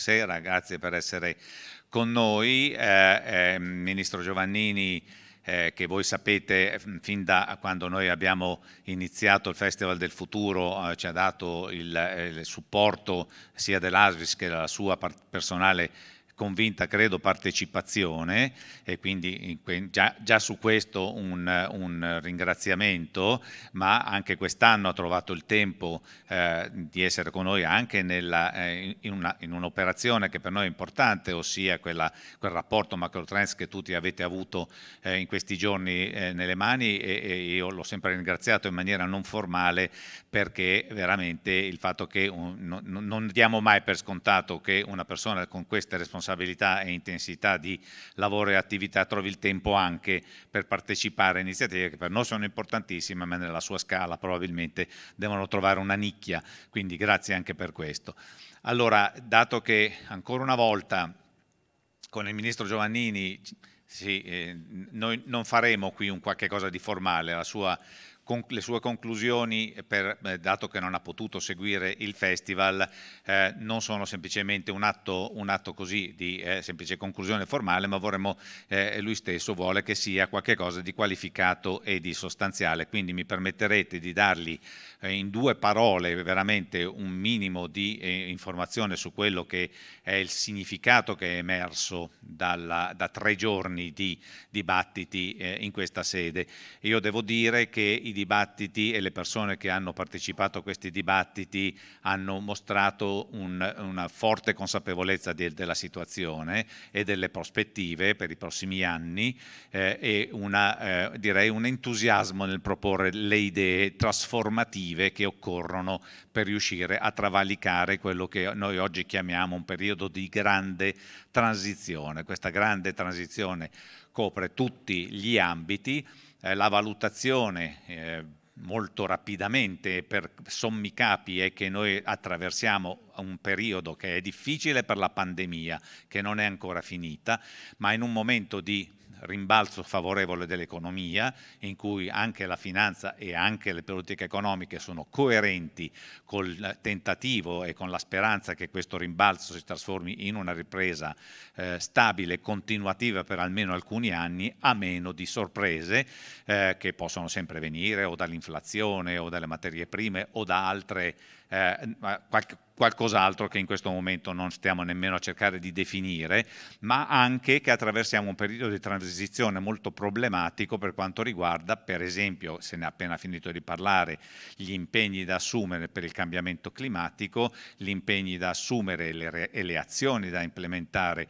buonasera, grazie per essere con noi. Eh, eh, Ministro Giovannini, eh, che voi sapete mm, fin da quando noi abbiamo iniziato il Festival del Futuro eh, ci ha dato il, eh, il supporto sia dell'ASVIS che della sua personale convinta, credo, partecipazione e quindi già, già su questo un, un, ringraziamento, ma anche quest'anno ha trovato il tempo eh, di essere con noi anche nella, eh, in, un'operazione un che per noi è importante, ossia quella, quel rapporto macro trends che tutti avete avuto eh, in questi giorni eh, nelle mani e, e io l'ho sempre ringraziato in maniera non formale perché veramente il fatto che un, no, non diamo mai per scontato che una persona con queste responsabilità responsabilità e intensità di lavoro e attività trovi il tempo anche per partecipare a iniziative che per noi sono importantissime, ma nella sua scala probabilmente devono trovare una nicchia, quindi grazie anche per questo. Allora, dato che ancora una volta con il ministro Giovannini sì, eh, noi non faremo qui un qualche cosa di formale, la sua con le sue conclusioni, per, eh, dato che non ha potuto seguire il festival, eh, non sono semplicemente un atto, un atto così di eh, semplice conclusione formale, ma vorremmo, eh, lui stesso vuole che sia qualcosa di qualificato e di sostanziale. Quindi mi permetterete di dargli eh, in due parole veramente un minimo di eh, informazione su quello che è il significato che è emerso dalla, da tre giorni di dibattiti in questa sede. Io devo dire che i dibattiti e le persone che hanno partecipato a questi dibattiti hanno mostrato un, una forte consapevolezza de, della situazione e delle prospettive per i prossimi anni eh, e una, eh, direi un entusiasmo nel proporre le idee trasformative che occorrono per riuscire a travalicare quello che noi oggi chiamiamo un periodo di grande transizione. Questa grande transizione copre tutti gli ambiti eh, la valutazione eh, molto rapidamente per sommi capi è che noi attraversiamo un periodo che è difficile per la pandemia, che non è ancora finita, ma in un momento di rimbalzo favorevole dell'economia in cui anche la finanza e anche le politiche economiche sono coerenti col tentativo e con la speranza che questo rimbalzo si trasformi in una ripresa eh, stabile e continuativa per almeno alcuni anni a meno di sorprese eh, che possono sempre venire o dall'inflazione o dalle materie prime o da altre eh, qualche, qualcos'altro che in questo momento non stiamo nemmeno a cercare di definire, ma anche che attraversiamo un periodo di transizione molto problematico per quanto riguarda, per esempio, se ne è appena finito di parlare, gli impegni da assumere per il cambiamento climatico, gli impegni da assumere e le, e le azioni da implementare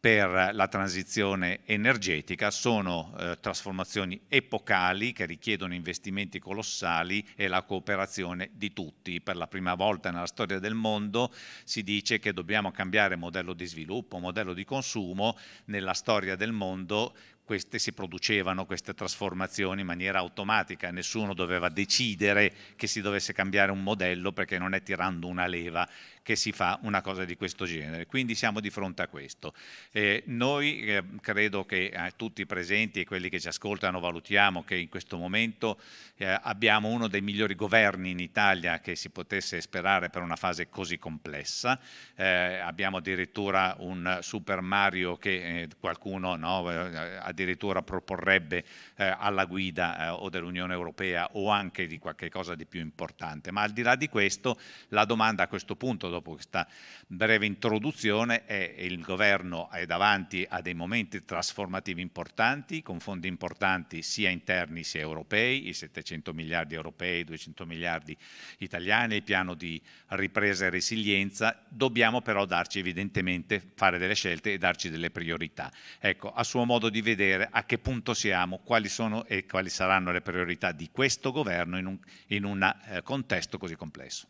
per la transizione energetica sono eh, trasformazioni epocali che richiedono investimenti colossali e la cooperazione di tutti. Per la prima volta nella storia del mondo si dice che dobbiamo cambiare modello di sviluppo, modello di consumo. Nella storia del mondo queste si producevano queste trasformazioni in maniera automatica, nessuno doveva decidere che si dovesse cambiare un modello perché non è tirando una leva che si fa una cosa di questo genere. Quindi siamo di fronte a questo. Eh, noi eh, credo che eh, tutti i presenti e quelli che ci ascoltano valutiamo che in questo momento eh, abbiamo uno dei migliori governi in Italia che si potesse sperare per una fase così complessa. Eh, abbiamo addirittura un Super Mario che eh, qualcuno no, ha addirittura proporrebbe eh, alla guida eh, o dell'Unione Europea o anche di qualche cosa di più importante. Ma al di là di questo, la domanda a questo punto, dopo questa breve introduzione, è il governo è davanti a dei momenti trasformativi importanti, con fondi importanti sia interni sia europei, i 700 miliardi europei, i 200 miliardi italiani, il piano di ripresa e resilienza, dobbiamo però darci evidentemente fare delle scelte e darci delle priorità. Ecco, a suo modo di vedere vedere a che punto siamo, quali sono e quali saranno le priorità di questo governo in un in una, eh, contesto così complesso.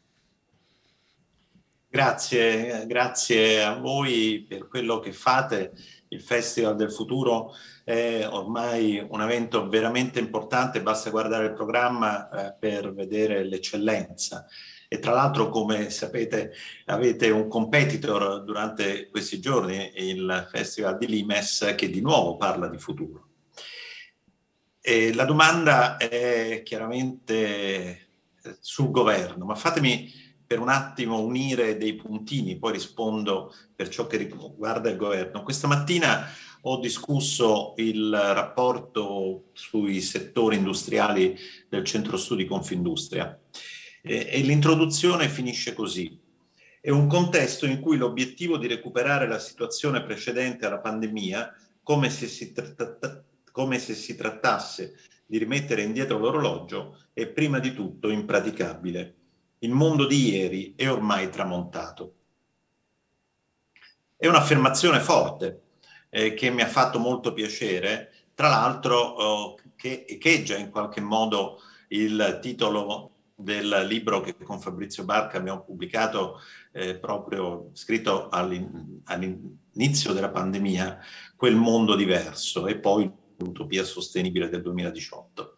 Grazie, grazie a voi per quello che fate. Il Festival del Futuro è ormai un evento veramente importante, basta guardare il programma eh, per vedere l'eccellenza e tra l'altro come sapete avete un competitor durante questi giorni, il Festival di Limes, che di nuovo parla di futuro. E la domanda è chiaramente eh, sul governo, ma fatemi per un attimo unire dei puntini, poi rispondo per ciò che riguarda il governo. Questa mattina ho discusso il rapporto sui settori industriali del Centro Studi Confindustria e, l'introduzione finisce così. È un contesto in cui l'obiettivo di recuperare la situazione precedente alla pandemia, come se si, tratta, come se si trattasse di rimettere indietro l'orologio, è prima di tutto impraticabile. Il mondo di ieri è ormai tramontato. È un'affermazione forte eh, che mi ha fatto molto piacere, tra l'altro eh, che echeggia in qualche modo il titolo del libro che con Fabrizio Barca abbiamo pubblicato eh, proprio scritto all'inizio della pandemia, quel mondo diverso e poi l'utopia sostenibile del 2018.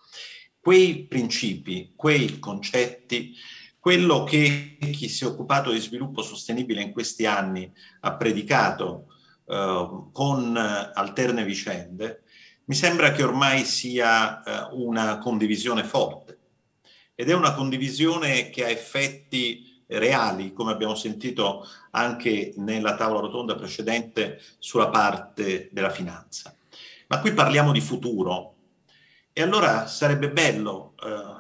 Quei principi, quei concetti, quello che chi si è occupato di sviluppo sostenibile in questi anni ha predicato eh, con eh, alterne vicende, mi sembra che ormai sia eh, una condivisione forte ed è una condivisione che ha effetti reali, come abbiamo sentito anche nella tavola rotonda precedente sulla parte della finanza. Ma qui parliamo di futuro e allora sarebbe bello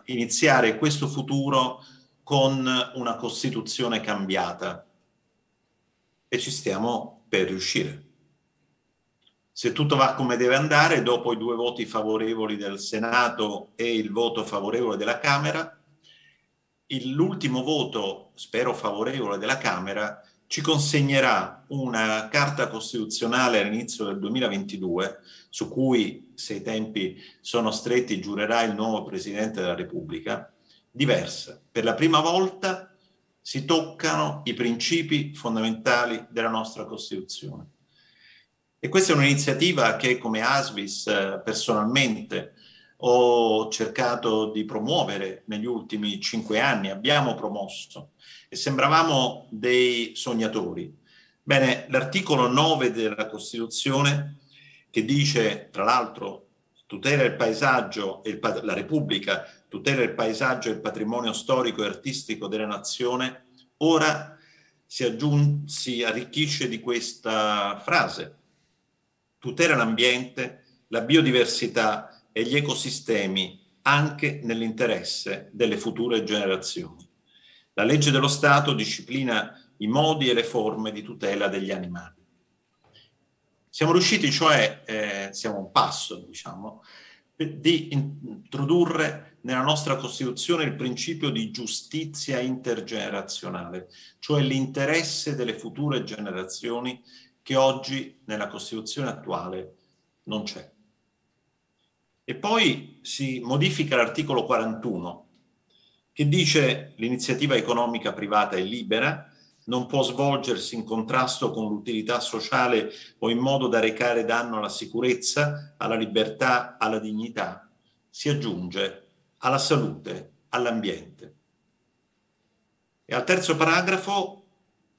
eh, iniziare questo futuro con una Costituzione cambiata e ci stiamo per riuscire se tutto va come deve andare, dopo i due voti favorevoli del Senato e il voto favorevole della Camera, l'ultimo voto, spero favorevole, della Camera ci consegnerà una carta costituzionale all'inizio del 2022, su cui, se i tempi sono stretti, giurerà il nuovo Presidente della Repubblica, diversa. Per la prima volta si toccano i principi fondamentali della nostra Costituzione. E questa è un'iniziativa che come ASVIS eh, personalmente ho cercato di promuovere negli ultimi cinque anni, abbiamo promosso e sembravamo dei sognatori. Bene, l'articolo 9 della Costituzione che dice, tra l'altro, tutela il paesaggio e il, la Repubblica tutela il paesaggio e il patrimonio storico e artistico della nazione, ora si, aggiun- si arricchisce di questa frase tutela l'ambiente, la biodiversità e gli ecosistemi anche nell'interesse delle future generazioni. La legge dello Stato disciplina i modi e le forme di tutela degli animali. Siamo riusciti, cioè, eh, siamo un passo, diciamo, di introdurre nella nostra Costituzione il principio di giustizia intergenerazionale, cioè l'interesse delle future generazioni che oggi nella Costituzione attuale non c'è. E poi si modifica l'articolo 41 che dice l'iniziativa economica privata è libera, non può svolgersi in contrasto con l'utilità sociale o in modo da recare danno alla sicurezza, alla libertà, alla dignità, si aggiunge alla salute, all'ambiente. E al terzo paragrafo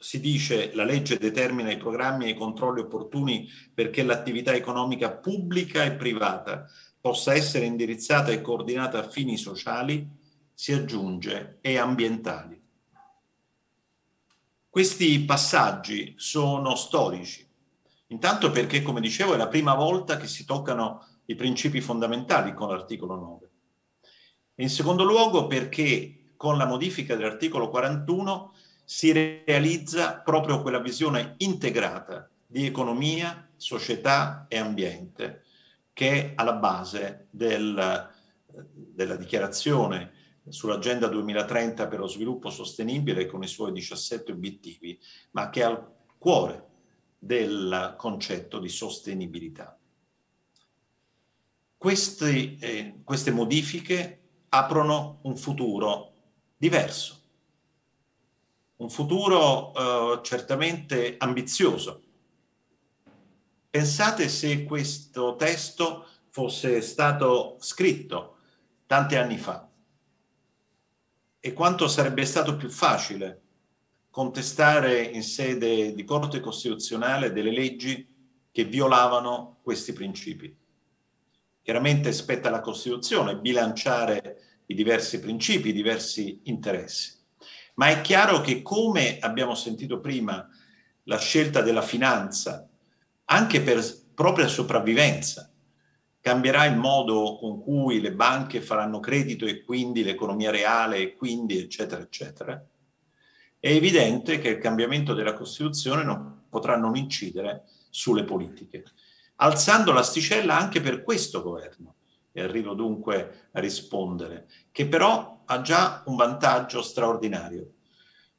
si dice la legge determina i programmi e i controlli opportuni perché l'attività economica pubblica e privata possa essere indirizzata e coordinata a fini sociali, si aggiunge, e ambientali. Questi passaggi sono storici, intanto perché, come dicevo, è la prima volta che si toccano i principi fondamentali con l'articolo 9. E in secondo luogo perché con la modifica dell'articolo 41 si realizza proprio quella visione integrata di economia, società e ambiente che è alla base del, della dichiarazione sull'Agenda 2030 per lo sviluppo sostenibile con i suoi 17 obiettivi, ma che è al cuore del concetto di sostenibilità. Queste, eh, queste modifiche aprono un futuro diverso un futuro eh, certamente ambizioso. Pensate se questo testo fosse stato scritto tanti anni fa e quanto sarebbe stato più facile contestare in sede di Corte Costituzionale delle leggi che violavano questi principi. Chiaramente spetta alla Costituzione bilanciare i diversi principi, i diversi interessi ma è chiaro che come abbiamo sentito prima la scelta della finanza, anche per propria sopravvivenza, cambierà il modo con cui le banche faranno credito e quindi l'economia reale e quindi eccetera eccetera, è evidente che il cambiamento della Costituzione non potrà non incidere sulle politiche, alzando l'asticella anche per questo governo e arrivo dunque a rispondere, che però ha già un vantaggio straordinario,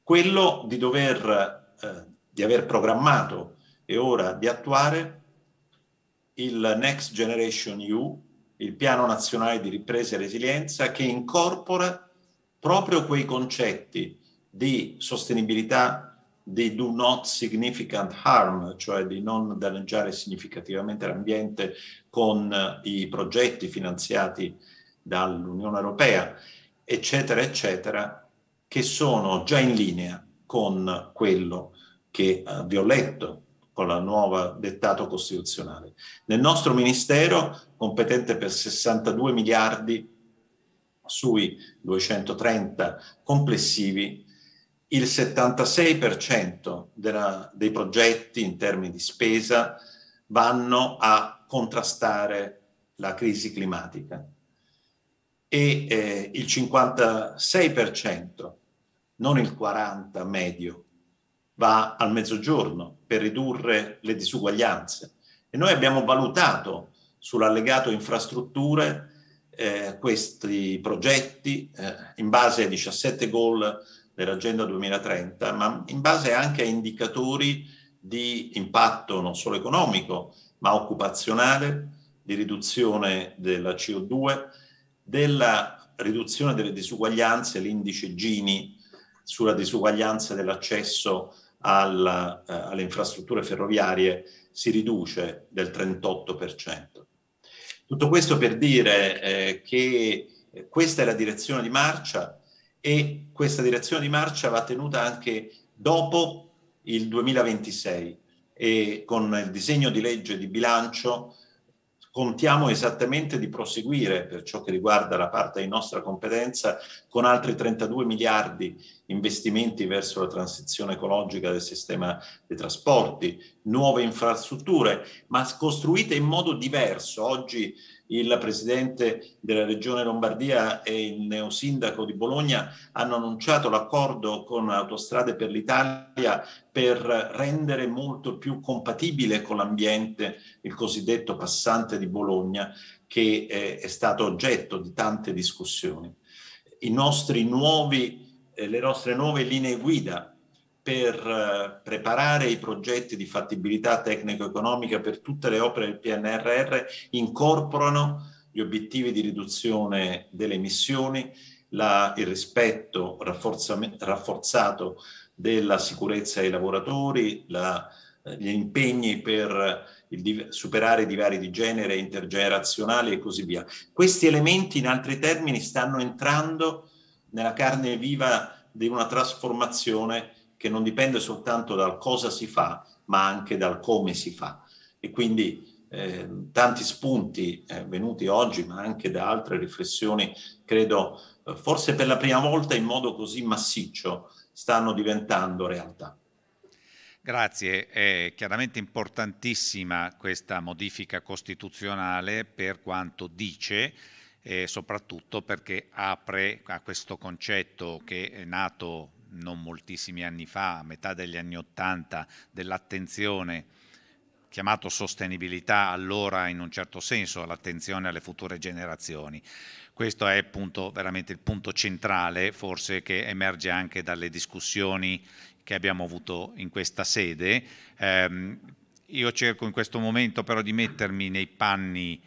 quello di dover, eh, di aver programmato e ora di attuare il Next Generation EU, il piano nazionale di ripresa e resilienza, che incorpora proprio quei concetti di sostenibilità di do not significant harm, cioè di non danneggiare significativamente l'ambiente con eh, i progetti finanziati dall'Unione Europea, eccetera, eccetera, che sono già in linea con quello che eh, vi ho letto con la nuova dettato costituzionale. Nel nostro ministero, competente per 62 miliardi sui 230 complessivi il 76% della, dei progetti in termini di spesa vanno a contrastare la crisi climatica e eh, il 56%, non il 40% medio, va al mezzogiorno per ridurre le disuguaglianze. E noi abbiamo valutato sull'allegato infrastrutture eh, questi progetti eh, in base ai 17 goal dell'Agenda 2030, ma in base anche a indicatori di impatto non solo economico, ma occupazionale, di riduzione della CO2, della riduzione delle disuguaglianze, l'indice Gini sulla disuguaglianza dell'accesso alla, eh, alle infrastrutture ferroviarie si riduce del 38%. Tutto questo per dire eh, che questa è la direzione di marcia, e questa direzione di marcia va tenuta anche dopo il 2026 e con il disegno di legge di bilancio contiamo esattamente di proseguire per ciò che riguarda la parte di nostra competenza con altri 32 miliardi investimenti verso la transizione ecologica del sistema dei trasporti, nuove infrastrutture, ma costruite in modo diverso. Oggi il presidente della regione Lombardia e il neosindaco di Bologna hanno annunciato l'accordo con Autostrade per l'Italia per rendere molto più compatibile con l'ambiente il cosiddetto passante di Bologna che eh, è stato oggetto di tante discussioni. I nostri nuovi, eh, le nostre nuove linee guida per eh, preparare i progetti di fattibilità tecnico-economica per tutte le opere del PNRR incorporano gli obiettivi di riduzione delle emissioni, la, il rispetto rafforzato della sicurezza dei lavoratori, la, eh, gli impegni per il, superare i divari di genere, intergenerazionali e così via. Questi elementi, in altri termini, stanno entrando nella carne viva di una trasformazione che non dipende soltanto dal cosa si fa, ma anche dal come si fa. E quindi eh, tanti spunti eh, venuti oggi, ma anche da altre riflessioni, credo eh, forse per la prima volta in modo così massiccio, stanno diventando realtà. Grazie, è chiaramente importantissima questa modifica costituzionale per quanto dice e soprattutto perché apre a questo concetto che è nato non moltissimi anni fa, a metà degli anni Ottanta, dell'attenzione chiamato sostenibilità allora in un certo senso all'attenzione alle future generazioni. Questo è appunto veramente il punto centrale forse che emerge anche dalle discussioni che abbiamo avuto in questa sede. Eh, io cerco in questo momento però di mettermi nei panni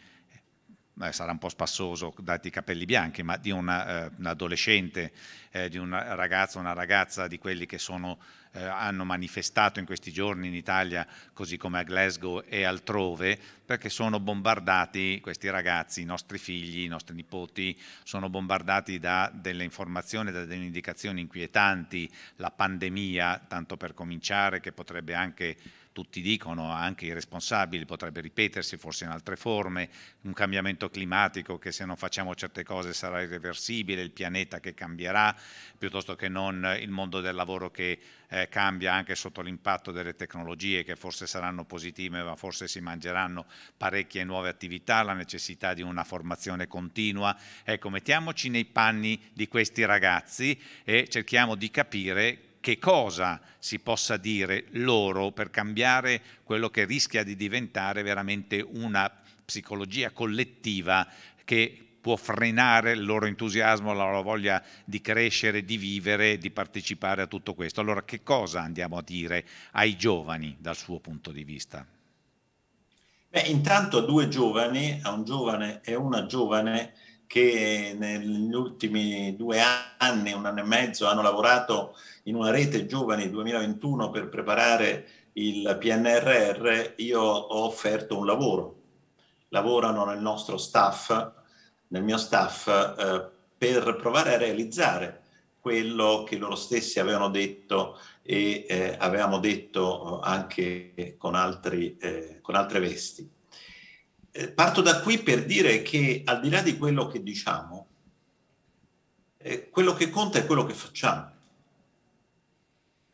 eh, sarà un po' spassoso dati i capelli bianchi, ma di una, eh, un adolescente, eh, di un ragazzo, una ragazza di quelli che sono, eh, hanno manifestato in questi giorni in Italia, così come a Glasgow e altrove, perché sono bombardati questi ragazzi, i nostri figli, i nostri nipoti, sono bombardati da delle informazioni, da delle indicazioni inquietanti, la pandemia, tanto per cominciare, che potrebbe anche tutti dicono, anche i responsabili, potrebbe ripetersi forse in altre forme, un cambiamento climatico che se non facciamo certe cose sarà irreversibile, il pianeta che cambierà, piuttosto che non il mondo del lavoro che eh, cambia anche sotto l'impatto delle tecnologie che forse saranno positive ma forse si mangeranno parecchie nuove attività, la necessità di una formazione continua. Ecco, mettiamoci nei panni di questi ragazzi e cerchiamo di capire che cosa si possa dire loro per cambiare quello che rischia di diventare veramente una psicologia collettiva che può frenare il loro entusiasmo, la loro voglia di crescere, di vivere, di partecipare a tutto questo. Allora che cosa andiamo a dire ai giovani dal suo punto di vista? Beh, intanto a due giovani, a un giovane e una giovane, che negli ultimi due anni, un anno e mezzo, hanno lavorato in una rete giovani 2021 per preparare il PNRR, io ho offerto un lavoro. Lavorano nel nostro staff, nel mio staff, eh, per provare a realizzare quello che loro stessi avevano detto e eh, avevamo detto anche con, altri, eh, con altre vesti. Eh, parto da qui per dire che al di là di quello che diciamo, eh, quello che conta è quello che facciamo.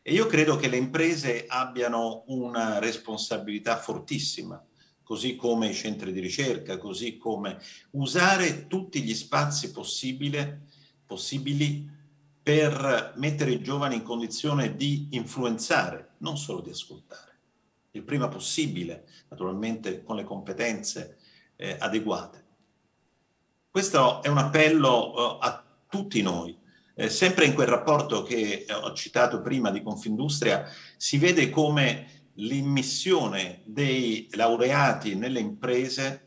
E io credo che le imprese abbiano una responsabilità fortissima, così come i centri di ricerca, così come usare tutti gli spazi possibili per mettere i giovani in condizione di influenzare, non solo di ascoltare il prima possibile, naturalmente con le competenze eh, adeguate. Questo è un appello eh, a tutti noi. Eh, sempre in quel rapporto che eh, ho citato prima di Confindustria si vede come l'immissione dei laureati nelle imprese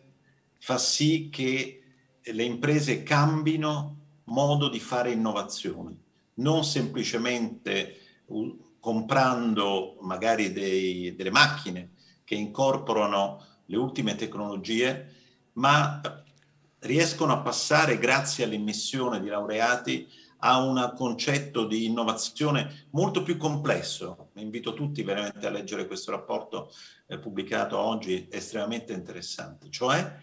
fa sì che le imprese cambino modo di fare innovazione, non semplicemente comprando magari dei, delle macchine che incorporano le ultime tecnologie, ma riescono a passare, grazie all'immissione di laureati, a un concetto di innovazione molto più complesso. Mi Invito tutti veramente a leggere questo rapporto eh, pubblicato oggi, estremamente interessante. Cioè,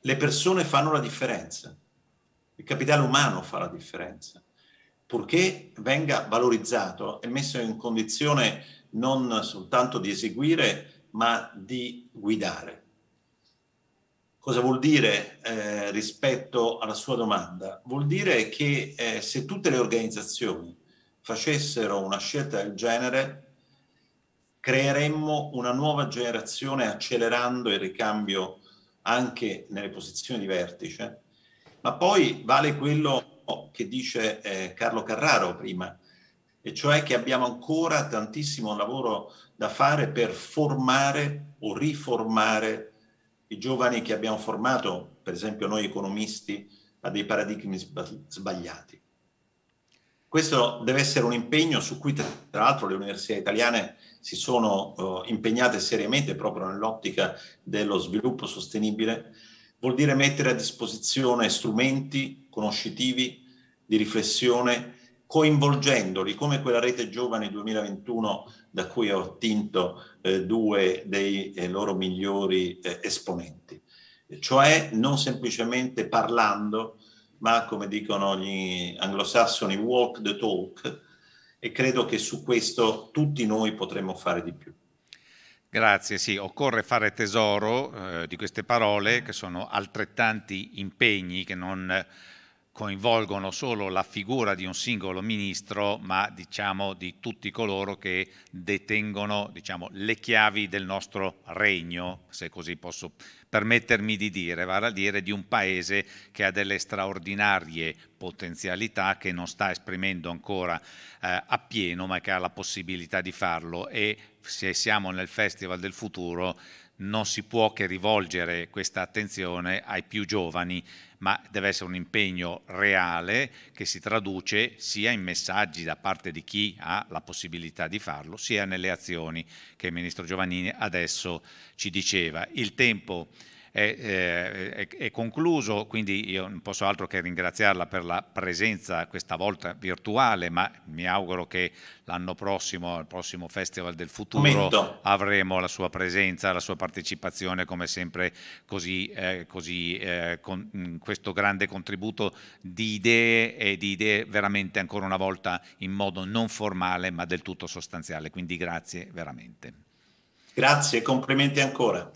le persone fanno la differenza, il capitale umano fa la differenza purché venga valorizzato e messo in condizione non soltanto di eseguire, ma di guidare. Cosa vuol dire eh, rispetto alla sua domanda? Vuol dire che eh, se tutte le organizzazioni facessero una scelta del genere, creeremmo una nuova generazione accelerando il ricambio anche nelle posizioni di vertice, ma poi vale quello Oh, che dice eh, Carlo Carraro prima, e cioè che abbiamo ancora tantissimo lavoro da fare per formare o riformare i giovani che abbiamo formato, per esempio noi economisti, a dei paradigmi sbagliati. Questo deve essere un impegno su cui tra l'altro le università italiane si sono eh, impegnate seriamente proprio nell'ottica dello sviluppo sostenibile, vuol dire mettere a disposizione strumenti conoscitivi, di riflessione, coinvolgendoli come quella rete giovane 2021 da cui ho attinto eh, due dei eh, loro migliori eh, esponenti. Cioè non semplicemente parlando, ma come dicono gli anglosassoni, walk the talk, e credo che su questo tutti noi potremmo fare di più. Grazie, sì, occorre fare tesoro eh, di queste parole che sono altrettanti impegni che non coinvolgono solo la figura di un singolo ministro, ma diciamo di tutti coloro che detengono diciamo, le chiavi del nostro regno, se così posso permettermi di dire, vale a dire di un paese che ha delle straordinarie potenzialità che non sta esprimendo ancora eh, appieno, ma che ha la possibilità di farlo e se siamo nel Festival del Futuro non si può che rivolgere questa attenzione ai più giovani ma deve essere un impegno reale che si traduce sia in messaggi da parte di chi ha la possibilità di farlo, sia nelle azioni che il Ministro Giovannini adesso ci diceva. Il tempo è, eh, è, è, concluso, quindi io non posso altro che ringraziarla per la presenza questa volta virtuale, ma mi auguro che l'anno prossimo, al prossimo Festival del Futuro, Momento. avremo la sua presenza, la sua partecipazione come sempre così, eh, così eh, con mm, questo grande contributo di idee e di idee veramente ancora una volta in modo non formale ma del tutto sostanziale. Quindi grazie veramente. Grazie, complimenti ancora.